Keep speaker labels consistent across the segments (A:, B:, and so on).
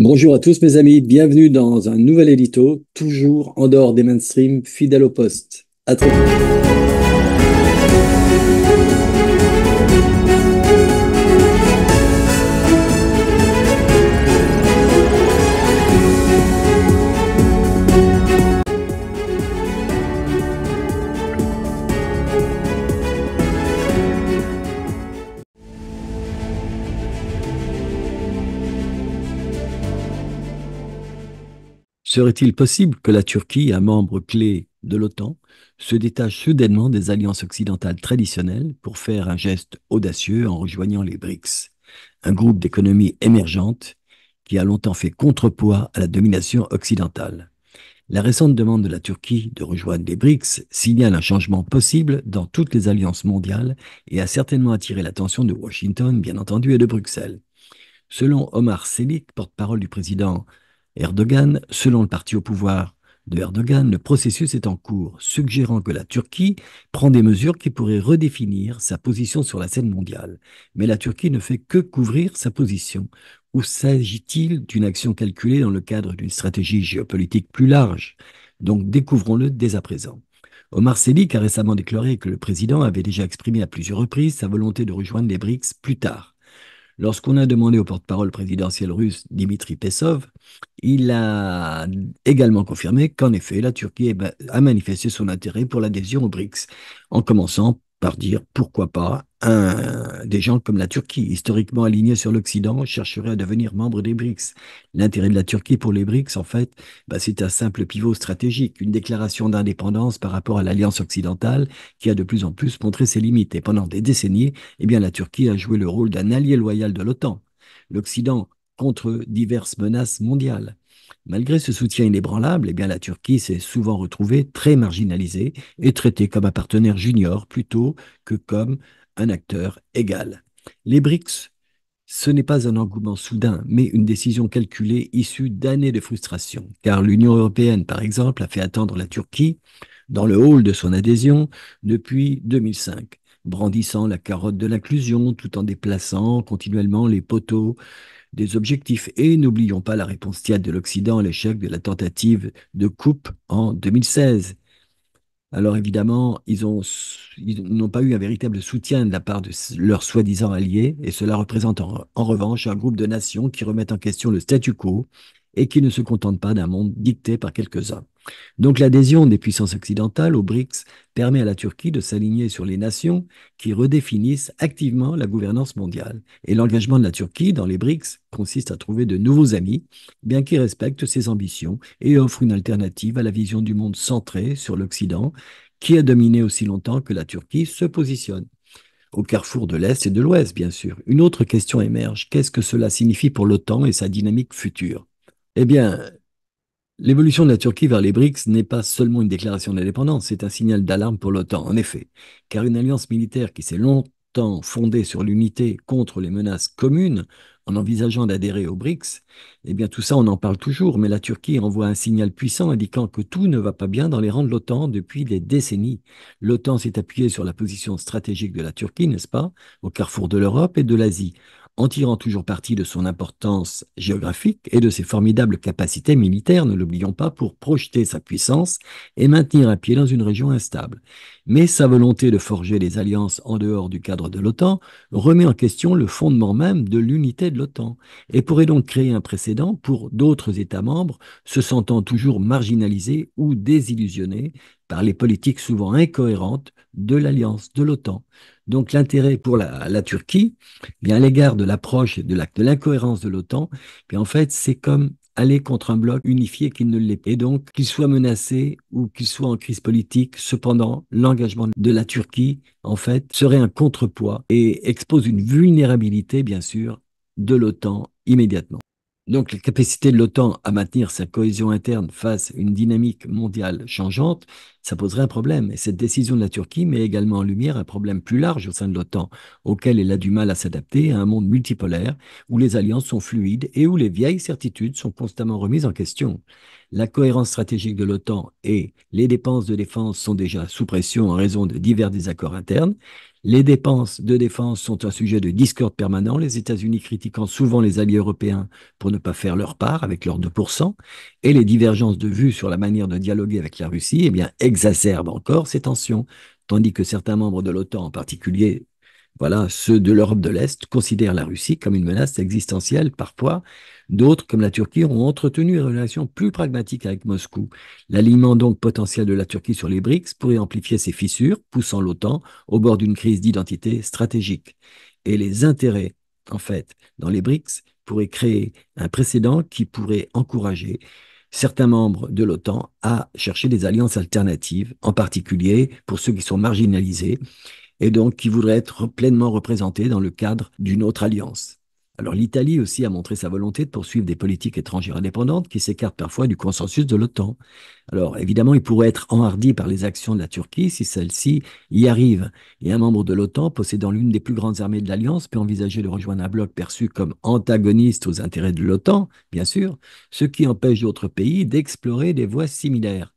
A: Bonjour à tous mes amis, bienvenue dans un nouvel édito, toujours en dehors des mainstreams, fidèle au poste. À très vite. Serait-il possible que la Turquie, un membre clé de l'OTAN, se détache soudainement des alliances occidentales traditionnelles pour faire un geste audacieux en rejoignant les BRICS, un groupe d'économies émergentes qui a longtemps fait contrepoids à la domination occidentale. La récente demande de la Turquie de rejoindre les BRICS signale un changement possible dans toutes les alliances mondiales et a certainement attiré l'attention de Washington, bien entendu, et de Bruxelles. Selon Omar Selik, porte-parole du président Erdogan, selon le parti au pouvoir de Erdogan, le processus est en cours, suggérant que la Turquie prend des mesures qui pourraient redéfinir sa position sur la scène mondiale. Mais la Turquie ne fait que couvrir sa position. Ou s'agit-il d'une action calculée dans le cadre d'une stratégie géopolitique plus large Donc découvrons-le dès à présent. Omar Selik a récemment déclaré que le président avait déjà exprimé à plusieurs reprises sa volonté de rejoindre les BRICS plus tard. Lorsqu'on a demandé au porte-parole présidentiel russe Dimitri Pesov, il a également confirmé qu'en effet, la Turquie a manifesté son intérêt pour l'adhésion aux BRICS, en commençant par dire pourquoi pas un, des gens comme la Turquie, historiquement alignés sur l'Occident, chercheraient à devenir membre des BRICS. L'intérêt de la Turquie pour les BRICS, en fait, bah, c'est un simple pivot stratégique, une déclaration d'indépendance par rapport à l'alliance occidentale qui a de plus en plus montré ses limites. Et pendant des décennies, eh bien, la Turquie a joué le rôle d'un allié loyal de l'OTAN, l'Occident contre diverses menaces mondiales. Malgré ce soutien inébranlable, eh bien, la Turquie s'est souvent retrouvée très marginalisée et traitée comme un partenaire junior plutôt que comme un acteur égal. Les BRICS, ce n'est pas un engouement soudain, mais une décision calculée issue d'années de frustration, car l'Union européenne, par exemple, a fait attendre la Turquie dans le hall de son adhésion depuis 2005, brandissant la carotte de l'inclusion tout en déplaçant continuellement les poteaux des objectifs. Et n'oublions pas la réponse tiède de l'Occident à l'échec de la tentative de coupe en 2016. Alors évidemment, ils n'ont pas eu un véritable soutien de la part de leurs soi-disant alliés, et cela représente en, revanche un groupe de nations qui remettent en question le statu quo et qui ne se contentent pas d'un monde dicté par quelques uns donc l'adhésion des puissances occidentales aux BRICS permet à la Turquie de s'aligner sur les nations qui redéfinissent activement la gouvernance mondiale. Et l'engagement de la Turquie dans les BRICS consiste à trouver de nouveaux amis, bien qu'ils respectent ses ambitions et offrent une alternative à la vision du monde centrée sur l'Occident, qui a dominé aussi longtemps que la Turquie se positionne. Au carrefour de l'Est et de l'Ouest, bien sûr. Une autre question émerge. Qu'est-ce que cela signifie pour l'OTAN et sa dynamique future eh bien, L'évolution de la Turquie vers les BRICS n'est pas seulement une déclaration d'indépendance, c'est un signal d'alarme pour l'OTAN, en effet, car une alliance militaire qui s'est longtemps fondée sur l'unité contre les menaces communes, en envisageant d'adhérer aux BRICS, eh bien tout ça on en parle toujours, mais la Turquie envoie un signal puissant indiquant que tout ne va pas bien dans les rangs de l'OTAN depuis des décennies. L'OTAN s'est appuyée sur la position stratégique de la Turquie, n'est-ce pas, au carrefour de l'Europe et de l'Asie, en tirant toujours parti de son importance géographique et de ses formidables capacités militaires, ne l'oublions pas, pour projeter sa puissance et maintenir un pied dans une région instable. Mais sa volonté de forger des alliances en dehors du cadre de l'OTAN remet en question le fondement même de l'unité de l'OTAN et pourrait donc créer un précédent pour d'autres États membres se sentant toujours marginalisés ou désillusionnés par les politiques souvent incohérentes de l'alliance de l'OTAN. Donc l'intérêt pour la, Turquie, eh bien à l'égard de l'approche de l'acte de l'incohérence de l'OTAN, eh en fait c'est comme aller contre un bloc unifié qui ne l'est. Et donc, qu'il soit menacé ou qu'il soit en crise politique, cependant, l'engagement de la Turquie, en fait, serait un contrepoids et expose une vulnérabilité, bien sûr, de l'OTAN immédiatement. Donc la capacité de l'OTAN à maintenir sa cohésion interne face à une dynamique mondiale changeante, ça poserait un problème. Et cette décision de la Turquie met également en lumière un problème plus large au sein de l'OTAN, auquel elle a du mal à s'adapter à un monde multipolaire où les alliances sont fluides et où les vieilles certitudes sont constamment remises en question la cohérence stratégique de l'OTAN et les dépenses de défense sont déjà sous pression en raison de divers désaccords internes. Les dépenses de défense sont un sujet de discorde permanent, les États-Unis critiquant souvent les alliés européens pour ne pas faire leur part avec leurs 2%, et les divergences de vues sur la manière de dialoguer avec la Russie eh exacerbent encore ces tensions, tandis que certains membres de l'OTAN, en particulier voilà, ceux de l'Europe de l'Est considèrent la Russie comme une menace existentielle parfois. D'autres, comme la Turquie, ont entretenu une relation plus pragmatique avec Moscou. L'alignement donc potentiel de la Turquie sur les BRICS pourrait amplifier ses fissures, poussant l'OTAN au bord d'une crise d'identité stratégique. Et les intérêts, en fait, dans les BRICS pourraient créer un précédent qui pourrait encourager certains membres de l'OTAN à chercher des alliances alternatives, en particulier pour ceux qui sont marginalisés et donc qui voudrait être pleinement représenté dans le cadre d'une autre alliance. Alors l'Italie aussi a montré sa volonté de poursuivre des politiques étrangères indépendantes qui s'écartent parfois du consensus de l'OTAN. Alors évidemment, il pourrait être enhardi par les actions de la Turquie si celle-ci y arrive. Et un membre de l'OTAN possédant l'une des plus grandes armées de l'Alliance peut envisager de rejoindre un bloc perçu comme antagoniste aux intérêts de l'OTAN, bien sûr, ce qui empêche d'autres pays d'explorer des voies similaires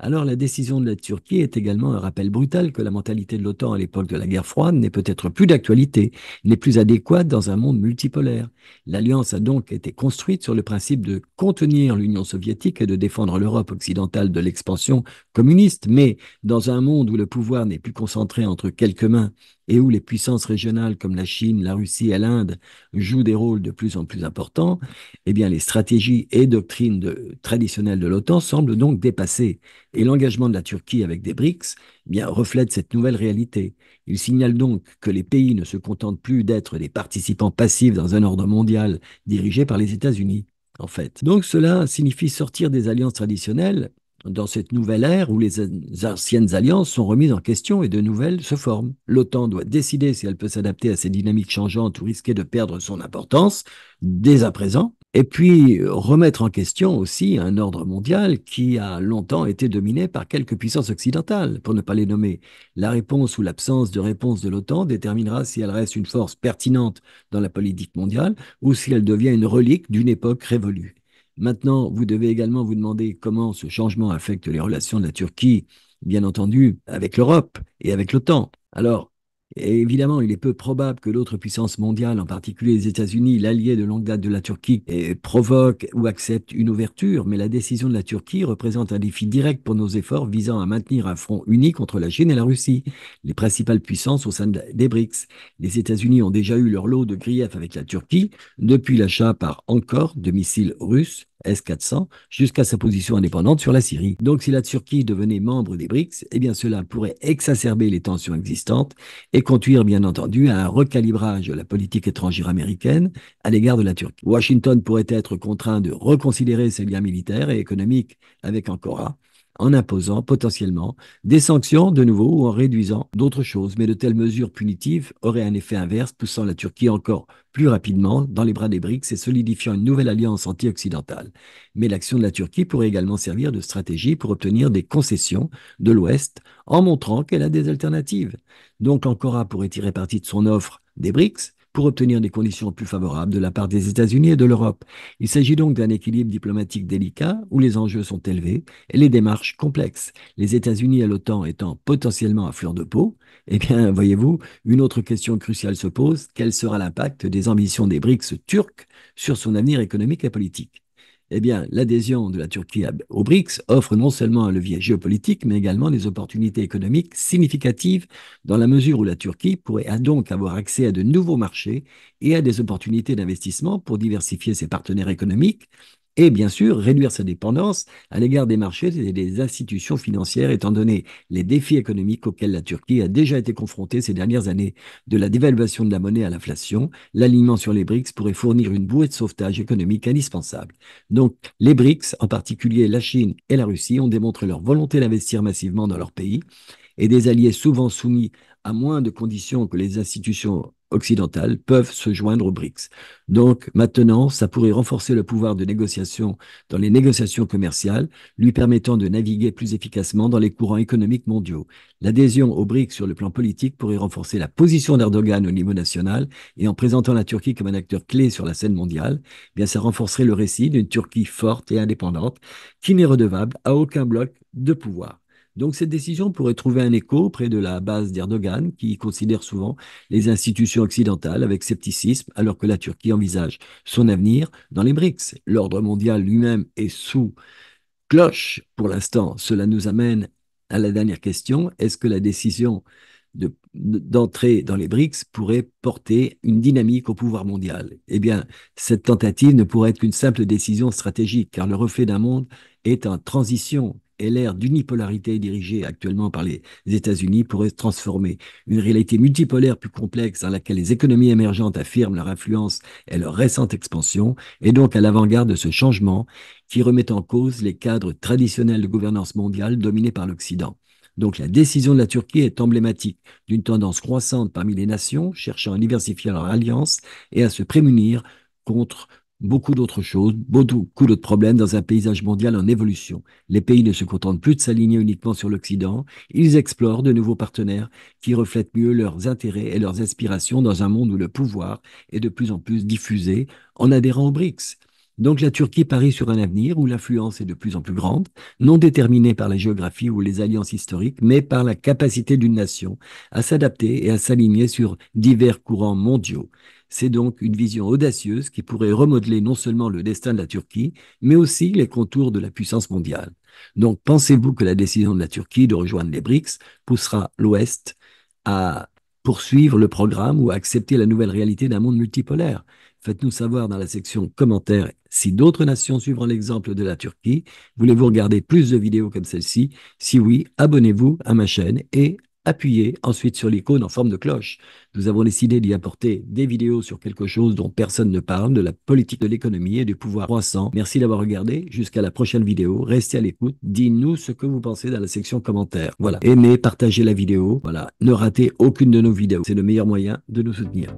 A: alors la décision de la Turquie est également un rappel brutal que la mentalité de l'OTAN à l'époque de la guerre froide n'est peut-être plus d'actualité, n'est plus adéquate dans un monde multipolaire. L'alliance a donc été construite sur le principe de contenir l'Union soviétique et de défendre l'Europe occidentale de l'expansion communiste, mais dans un monde où le pouvoir n'est plus concentré entre quelques mains et où les puissances régionales comme la Chine, la Russie et l'Inde jouent des rôles de plus en plus importants, eh bien les stratégies et doctrines traditionnelles de l'OTAN semblent donc dépassées. Et l'engagement de la Turquie avec des BRICS eh bien, reflète cette nouvelle réalité. Il signale donc que les pays ne se contentent plus d'être des participants passifs dans un ordre mondial dirigé par les États-Unis. En fait. Donc cela signifie sortir des alliances traditionnelles dans cette nouvelle ère où les anciennes alliances sont remises en question et de nouvelles se forment. L'OTAN doit décider si elle peut s'adapter à ces dynamiques changeantes ou risquer de perdre son importance dès à présent, et puis remettre en question aussi un ordre mondial qui a longtemps été dominé par quelques puissances occidentales, pour ne pas les nommer. La réponse ou l'absence de réponse de l'OTAN déterminera si elle reste une force pertinente dans la politique mondiale ou si elle devient une relique d'une époque révolue. Maintenant, vous devez également vous demander comment ce changement affecte les relations de la Turquie, bien entendu, avec l'Europe et avec l'OTAN. Alors, évidemment, il est peu probable que l'autre puissance mondiale, en particulier les États-Unis, l'allié de longue date de la Turquie, provoque ou accepte une ouverture, mais la décision de la Turquie représente un défi direct pour nos efforts visant à maintenir un front uni contre la Chine et la Russie, les principales puissances au sein des BRICS. Les États-Unis ont déjà eu leur lot de griefs avec la Turquie depuis l'achat par encore de missiles russes S-400 jusqu'à sa position indépendante sur la Syrie. Donc si la Turquie devenait membre des BRICS, eh bien cela pourrait exacerber les tensions existantes et conduire bien entendu à un recalibrage de la politique étrangère américaine à l'égard de la Turquie. Washington pourrait être contraint de reconsidérer ses liens militaires et économiques avec Ankara en imposant potentiellement des sanctions de nouveau ou en réduisant d'autres choses. Mais de telles mesures punitives auraient un effet inverse, poussant la Turquie encore plus rapidement dans les bras des BRICS et solidifiant une nouvelle alliance anti-occidentale. Mais l'action de la Turquie pourrait également servir de stratégie pour obtenir des concessions de l'Ouest en montrant qu'elle a des alternatives. Donc Ankara pourrait tirer parti de son offre des BRICS pour obtenir des conditions plus favorables de la part des États-Unis et de l'Europe. Il s'agit donc d'un équilibre diplomatique délicat où les enjeux sont élevés et les démarches complexes. Les États-Unis et l'OTAN étant potentiellement à fleur de peau, eh bien, voyez-vous, une autre question cruciale se pose, quel sera l'impact des ambitions des BRICS turques sur son avenir économique et politique eh bien, l'adhésion de la Turquie au BRICS offre non seulement un levier géopolitique, mais également des opportunités économiques significatives dans la mesure où la Turquie pourrait donc avoir accès à de nouveaux marchés et à des opportunités d'investissement pour diversifier ses partenaires économiques, et bien sûr réduire sa dépendance à l'égard des marchés et des institutions financières, étant donné les défis économiques auxquels la Turquie a déjà été confrontée ces dernières années, de la dévaluation de la monnaie à l'inflation, l'alignement sur les BRICS pourrait fournir une bouée de sauvetage économique indispensable. Donc les BRICS, en particulier la Chine et la Russie, ont démontré leur volonté d'investir massivement dans leur pays et des alliés souvent soumis à moins de conditions que les institutions occidentales peuvent se joindre aux BRICS. Donc maintenant, ça pourrait renforcer le pouvoir de négociation dans les négociations commerciales, lui permettant de naviguer plus efficacement dans les courants économiques mondiaux. L'adhésion aux BRICS sur le plan politique pourrait renforcer la position d'Erdogan au niveau national et en présentant la Turquie comme un acteur clé sur la scène mondiale, eh bien ça renforcerait le récit d'une Turquie forte et indépendante qui n'est redevable à aucun bloc de pouvoir. Donc cette décision pourrait trouver un écho près de la base d'Erdogan, qui considère souvent les institutions occidentales avec scepticisme, alors que la Turquie envisage son avenir dans les BRICS. L'ordre mondial lui-même est sous cloche pour l'instant. Cela nous amène à la dernière question. Est-ce que la décision d'entrer dans les BRICS pourrait porter une dynamique au pouvoir mondial. Eh bien, cette tentative ne pourrait être qu'une simple décision stratégique, car le reflet d'un monde est en transition et l'ère d'unipolarité dirigée actuellement par les États-Unis pourrait se transformer. Une réalité multipolaire plus complexe dans laquelle les économies émergentes affirment leur influence et leur récente expansion et donc à l'avant-garde de ce changement qui remet en cause les cadres traditionnels de gouvernance mondiale dominés par l'Occident. Donc la décision de la Turquie est emblématique d'une tendance croissante parmi les nations cherchant à diversifier leur alliance et à se prémunir contre beaucoup d'autres choses, beaucoup d'autres problèmes dans un paysage mondial en évolution. Les pays ne se contentent plus de s'aligner uniquement sur l'Occident, ils explorent de nouveaux partenaires qui reflètent mieux leurs intérêts et leurs aspirations dans un monde où le pouvoir est de plus en plus diffusé en adhérant aux BRICS. Donc la Turquie parie sur un avenir où l'influence est de plus en plus grande, non déterminée par la géographie ou les alliances historiques, mais par la capacité d'une nation à s'adapter et à s'aligner sur divers courants mondiaux. C'est donc une vision audacieuse qui pourrait remodeler non seulement le destin de la Turquie, mais aussi les contours de la puissance mondiale. Donc pensez-vous que la décision de la Turquie de rejoindre les BRICS poussera l'Ouest à poursuivre le programme ou à accepter la nouvelle réalité d'un monde multipolaire Faites-nous savoir dans la section commentaires si d'autres nations suivront l'exemple de la Turquie. Voulez-vous regarder plus de vidéos comme celle-ci Si oui, abonnez-vous à ma chaîne et appuyez ensuite sur l'icône en forme de cloche. Nous avons décidé d'y apporter des vidéos sur quelque chose dont personne ne parle, de la politique de l'économie et du pouvoir croissant. Merci d'avoir regardé. Jusqu'à la prochaine vidéo. Restez à l'écoute. Dites-nous ce que vous pensez dans la section commentaires. Voilà. Aimez, partagez la vidéo. Voilà. Ne ratez aucune de nos vidéos. C'est le meilleur moyen de nous soutenir.